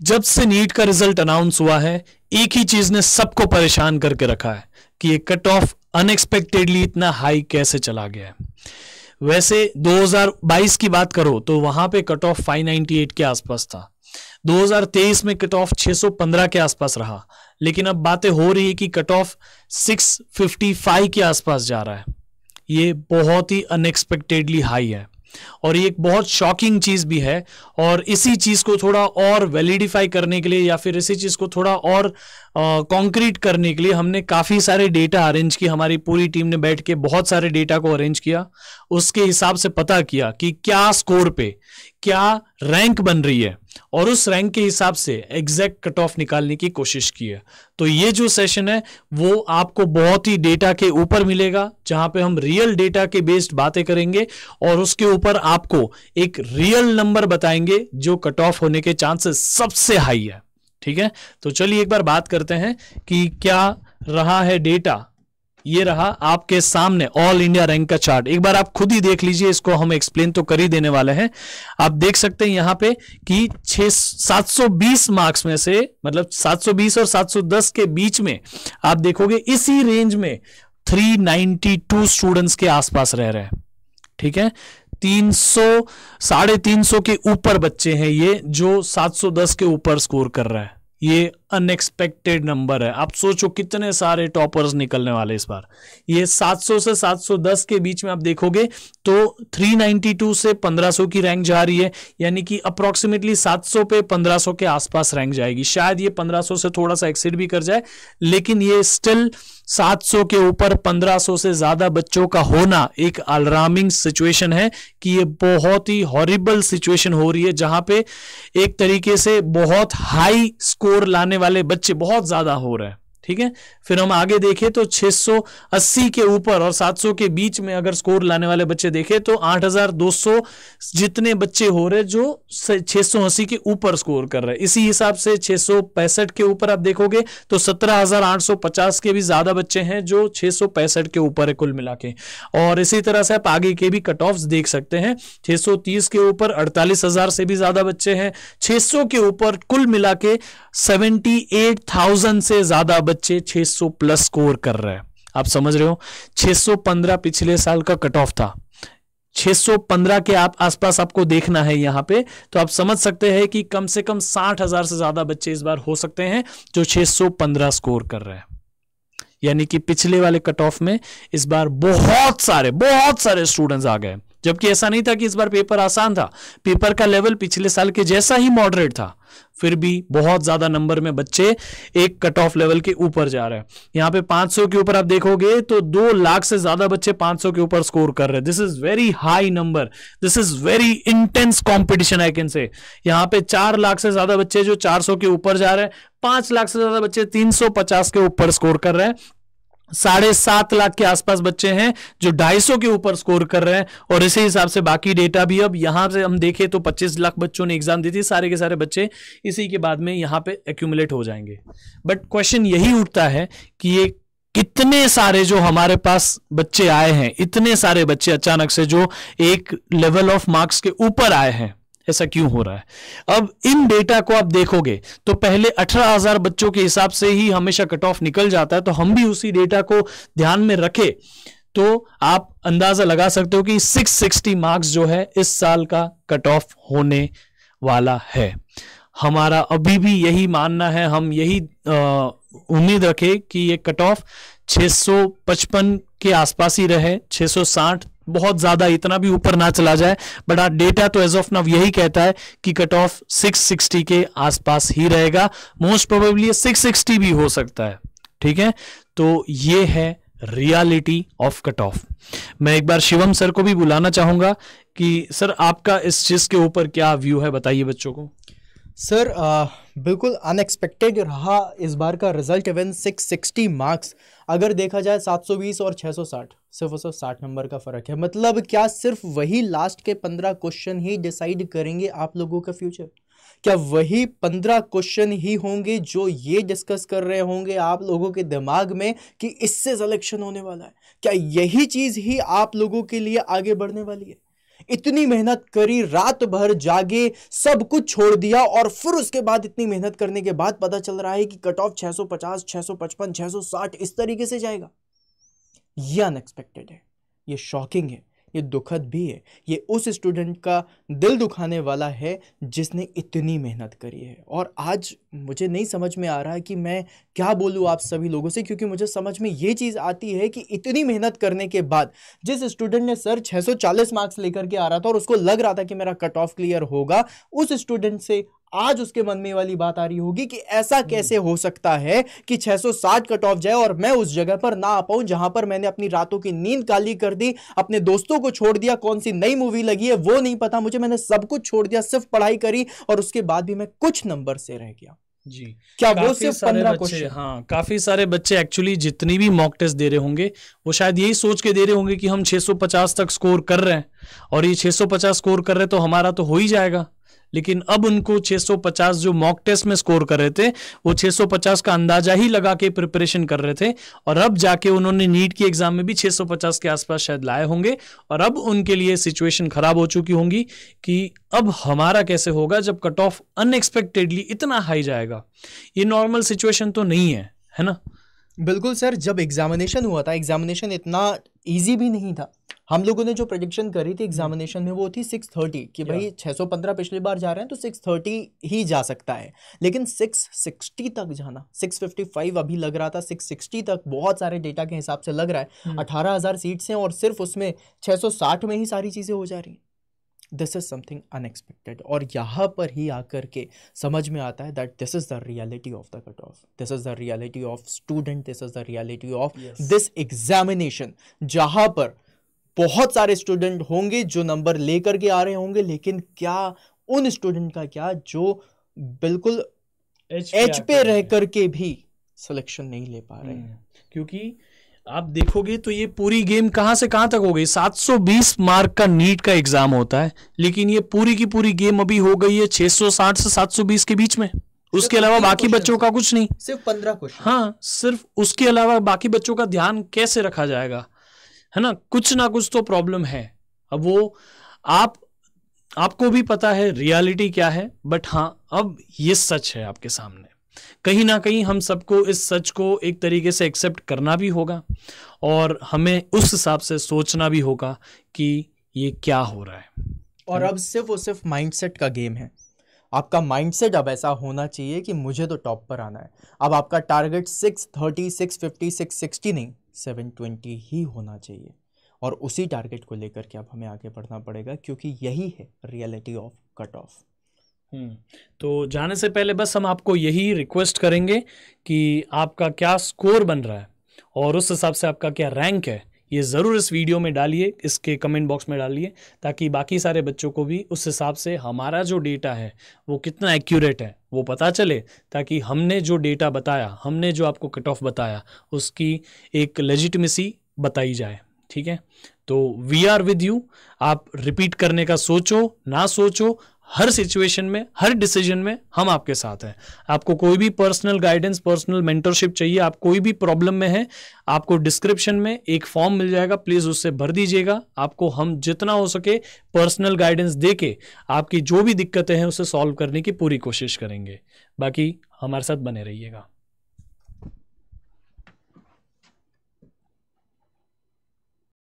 जब से नीट का रिजल्ट अनाउंस हुआ है एक ही चीज ने सबको परेशान करके रखा है कि ये कट ऑफ अनएक्सपेक्टेडली इतना हाई कैसे चला गया है वैसे 2022 की बात करो तो वहां पे कट ऑफ 598 के आसपास था 2023 में कट ऑफ 615 के आसपास रहा लेकिन अब बातें हो रही है कि कट ऑफ 655 के आसपास जा रहा है ये बहुत ही अनएक्सपेक्टेडली हाई है और ये एक बहुत शॉकिंग चीज़ भी है और इसी चीज़ को थोड़ा और वैलिडिफाई करने के लिए या फिर इसी चीज़ को थोड़ा और कॉन्क्रीट करने के लिए हमने काफ़ी सारे डेटा अरेंज किया हमारी पूरी टीम ने बैठ के बहुत सारे डेटा को अरेंज किया उसके हिसाब से पता किया कि क्या स्कोर पे क्या रैंक बन रही है और उस रैंक के हिसाब से एग्जैक्ट कट ऑफ निकालने की कोशिश की है तो ये जो सेशन है वो आपको बहुत ही डेटा के ऊपर मिलेगा जहां पे हम रियल डेटा के बेस्ड बातें करेंगे और उसके ऊपर आपको एक रियल नंबर बताएंगे जो कट ऑफ होने के चांसेस सबसे हाई है ठीक है तो चलिए एक बार बात करते हैं कि क्या रहा है डेटा ये रहा आपके सामने ऑल इंडिया रैंक का चार्ट एक बार आप खुद ही देख लीजिए इसको हम एक्सप्लेन तो कर ही देने वाले हैं आप देख सकते हैं यहां पे कि छह 720 मार्क्स में से मतलब 720 और 710 के बीच में आप देखोगे इसी रेंज में 392 स्टूडेंट्स के आसपास रह रहे हैं ठीक है तीन सौ साढ़े तीन सौ के ऊपर बच्चे हैं ये जो सात के ऊपर स्कोर कर रहा है ये अनएक्सपेक्टेड नंबर है आप सोचो कितने सारे टॉपर्स निकलने वाले इस बार ये 700 से 710 के बीच में आप देखोगे तो 392 से 1500 की रैंक जा रही है यानी कि अप्रोक्सीमेटली 700 पे 1500 के आसपास रैंक जाएगी शायद ये 1500 से थोड़ा सा एक्सीड भी कर जाए लेकिन ये स्टिल 700 के ऊपर 1500 से ज्यादा बच्चों का होना एक अलार्मिंग सिचुएशन है कि ये बहुत ही हॉरिबल सिचुएशन हो रही है जहां पे एक तरीके से बहुत हाई स्कोर लाने वाले बच्चे बहुत ज़्यादा हो रहे हैं ठीक है फिर हम आगे देखें तो 680 के ऊपर और 700 के बीच में अगर स्कोर लाने वाले बच्चे देखें तो 8200 जितने बच्चे हो रहे जो 680 के ऊपर स्कोर कर रहे इसी हिसाब से छह के ऊपर आप देखोगे तो 17850 के भी ज्यादा बच्चे हैं जो छह के ऊपर है कुल मिला के और इसी तरह से आप आगे के भी कट ऑफ देख सकते हैं छह के ऊपर अड़तालीस हजार से भी ज्यादा बच्चे हैं छह के ऊपर कुल मिला के सेवेंटी से ज्यादा बच्चे 600 प्लस स्कोर कर रहे हैं आप समझ रहे हो 615 पिछले साल का कट ऑफ था 615 के आप आसपास आपको देखना है यहाँ पे तो आप समझ सकते हैं कि कम से कम साठ हजार से ज्यादा बच्चे इस बार हो सकते हैं जो 615 स्कोर कर रहे हैं यानी कि पिछले वाले कट ऑफ में इस बार बहुत सारे बहुत सारे स्टूडेंट्स आ गए जबकि ऐसा नहीं था कि इस बार पेपर आसान था पेपर का लेवल पिछले साल के जैसा ही मॉडरेट था फिर भी बहुत ज्यादा नंबर में बच्चे एक कट ऑफ लेवल के ऊपर जा रहे हैं यहां पे 500 के ऊपर आप देखोगे तो दो लाख से ज्यादा बच्चे 500 के ऊपर स्कोर कर रहे हैं this is very high number this is very intense competition I can say यहां पे चार लाख से ज्यादा बच्चे जो 400 के ऊपर जा रहे हैं पांच लाख से ज्यादा बच्चे 350 के ऊपर स्कोर कर रहे हैं साढ़े सात लाख के आसपास बच्चे हैं जो ढाई सौ के ऊपर स्कोर कर रहे हैं और इसी हिसाब से बाकी डेटा भी अब यहां से हम देखें तो पच्चीस लाख बच्चों ने एग्जाम दी थी सारे के सारे बच्चे इसी के बाद में यहां पे एक्यूमुलेट हो जाएंगे बट क्वेश्चन यही उठता है कि ये कितने सारे जो हमारे पास बच्चे आए हैं इतने सारे बच्चे अचानक से जो एक लेवल ऑफ मार्क्स के ऊपर आए हैं ऐसा क्यों हो रहा है अब इन डेटा को आप देखोगे तो पहले 18,000 बच्चों के हिसाब से ही हमेशा कट ऑफ निकल जाता है तो हम भी उसी डेटा को ध्यान में रखें तो आप अंदाजा लगा सकते हो कि 660 मार्क्स जो है इस साल का कट ऑफ होने वाला है हमारा अभी भी यही मानना है हम यही उम्मीद रखें कि ये कट ऑफ 655 के आसपास ही रहे 660 बहुत ज्यादा इतना भी ऊपर ना चला जाए बट आ डेटा तो एज ऑफ नाउ यही कहता है कि कट ऑफ 660 के आसपास ही रहेगा मोस्ट प्रोबेबली 660 भी हो सकता है ठीक है तो ये है रियलिटी ऑफ कट ऑफ मैं एक बार शिवम सर को भी बुलाना चाहूंगा कि सर आपका इस चीज के ऊपर क्या व्यू है बताइए बच्चों को सर uh, बिल्कुल अनएक्सपेक्टेड रहा इस बार का रिजल्ट इवन सिक्सटी मार्क्स अगर देखा जाए सात सौ बीस और छः सौ साठ सिर्फ सौ साठ नंबर का फ़र्क है मतलब क्या सिर्फ वही लास्ट के पंद्रह क्वेश्चन ही डिसाइड करेंगे आप लोगों का फ्यूचर क्या वही पंद्रह क्वेश्चन ही होंगे जो ये डिस्कस कर रहे होंगे आप लोगों के दिमाग में कि इससे सिलेक्शन होने वाला है क्या यही चीज़ ही आप लोगों के लिए आगे बढ़ने वाली है इतनी मेहनत करी रात भर जागे सब कुछ छोड़ दिया और फिर उसके बाद इतनी मेहनत करने के बाद पता चल रहा है कि कट ऑफ 650, 655, 660 इस तरीके से जाएगा यह अनएक्सपेक्टेड है ये शॉकिंग है ये दुखद भी है ये उस स्टूडेंट का दिल दुखाने वाला है जिसने इतनी मेहनत करी है और आज मुझे नहीं समझ में आ रहा है कि मैं क्या बोलूँ आप सभी लोगों से क्योंकि मुझे समझ में ये चीज़ आती है कि इतनी मेहनत करने के बाद जिस स्टूडेंट ने सर 640 मार्क्स लेकर के आ रहा था और उसको लग रहा था कि मेरा कट ऑफ क्लियर होगा उस स्टूडेंट से आज उसके मन में वाली बात आ रही होगी कि ऐसा कैसे हो सकता है कि 660 कट ऑफ जाए और मैं उस जगह पर ना आ पाऊं जहां पर मैंने अपनी रातों की नींद काली कर दी अपने दोस्तों को छोड़ दिया कौन सी नई मूवी लगी है वो नहीं पता मुझे मैंने सब कुछ छोड़ दिया सिर्फ पढ़ाई करी और उसके बाद भी मैं कुछ नंबर से रह गया जी क्या वो सिर्फ सारे बच्चे हाँ काफी सारे बच्चे एक्चुअली जितनी भी मॉक टेस्ट दे रहे होंगे वो शायद यही सोच के दे रहे होंगे कि हम 650 तक स्कोर कर रहे हैं और ये 650 स्कोर कर रहे हैं तो हमारा तो हो ही जाएगा लेकिन अब उनको 650 जो मॉक टेस्ट में स्कोर कर रहे थे वो 650 का अंदाजा ही लगा के प्रिपरेशन कर रहे थे और अब जाके उन्होंने नीट की एग्जाम में भी 650 के आसपास शायद लाए होंगे और अब उनके लिए सिचुएशन खराब हो चुकी होंगी कि अब हमारा कैसे होगा जब कट ऑफ अनएक्सपेक्टेडली इतना हाई जाएगा ये नॉर्मल सिचुएशन तो नहीं है है ना बिल्कुल सर जब एग्जामिनेशन हुआ था एग्जामिनेशन इतना ईजी भी नहीं था हम लोगों ने जो प्रोजेक्शन करी थी एग्जामिनेशन हम्म। में वो थी सिक्स थर्टी कि भाई सौ पंद्रह पिछली बार जा रहे हैं तो सिक्स थर्टी ही जा सकता है लेकिन सिक्स सिक्सटी तक जाना फिफ्टी फाइव अभी लग रहा था सिक्सटी तक बहुत सारे डेटा के हिसाब से लग रहा है हम्म। अठारह हज़ार सीट्स हैं और सिर्फ उसमें सौ साठ में ही सारी चीज़ें हो जा रही हैं दिस इज़ समथिंग अनएक्सपेक्टेड और यहाँ पर ही आकर के समझ में आता है that this is the reality of the cut off this is the reality of student this is the reality of this examination जहाँ पर बहुत सारे स्टूडेंट होंगे जो नंबर लेकर के आ रहे होंगे लेकिन क्या उन स्टूडेंट का क्या जो बिल्कुल एच पे रह करके भी सिलेक्शन नहीं ले पा रहे हैं हम्म, क्योंकि आप देखोगे तो ये पूरी गेम कहां से कहां तक हो गई 720 मार्क का नीट का एग्जाम होता है लेकिन ये पूरी की पूरी गेम अभी हो गई है 660 से 720 के बीच में उसके अलावा बाकी बच्चों का कुछ नहीं सिर्फ पंद्रह क्वेश्चन हाँ सिर्फ उसके अलावा बाकी बच्चों का ध्यान कैसे रखा जाएगा है ना कुछ ना कुछ तो प्रॉब्लम है अब वो आप आपको भी पता है रियलिटी क्या है बट हाँ अब ये सच है आपके सामने कहीं ना कहीं हम सबको इस सच को एक तरीके से एक्सेप्ट करना भी होगा और हमें उस हिसाब से सोचना भी होगा कि ये क्या हो रहा है और अब सिर्फ और सिर्फ माइंडसेट का गेम है आपका माइंडसेट अब ऐसा होना चाहिए कि मुझे तो टॉप पर आना है अब आपका target six thirty six fifty six sixty नहीं सेवन ट्वेंटी ही होना चाहिए और उसी टारगेट को लेकर के अब हमें आगे बढ़ना पड़ेगा क्योंकि यही है रियलिटी ऑफ कट ऑफ तो जाने से पहले बस हम आपको यही रिक्वेस्ट करेंगे कि आपका क्या स्कोर बन रहा है और उस हिसाब से आपका क्या रैंक है ये ज़रूर इस वीडियो में डालिए इसके कमेंट बॉक्स में डालिए ताकि बाकी सारे बच्चों को भी उस हिसाब से हमारा जो डेटा है वो कितना एक्यूरेट है वो पता चले ताकि हमने जो डेटा बताया हमने जो आपको कट ऑफ बताया उसकी एक लेजिटमेसी बताई जाए ठीक है तो वी आर विद यू आप रिपीट करने का सोचो ना सोचो हर सिचुएशन में हर डिसीजन में हम आपके साथ हैं आपको कोई भी पर्सनल गाइडेंस पर्सनल मेंटरशिप चाहिए आप कोई भी प्रॉब्लम में हैं आपको डिस्क्रिप्शन में एक फॉर्म मिल जाएगा प्लीज़ उससे भर दीजिएगा आपको हम जितना हो सके पर्सनल गाइडेंस दे के आपकी जो भी दिक्कतें हैं उसे सॉल्व करने की पूरी कोशिश करेंगे बाकी हमारे साथ बने रहिएगा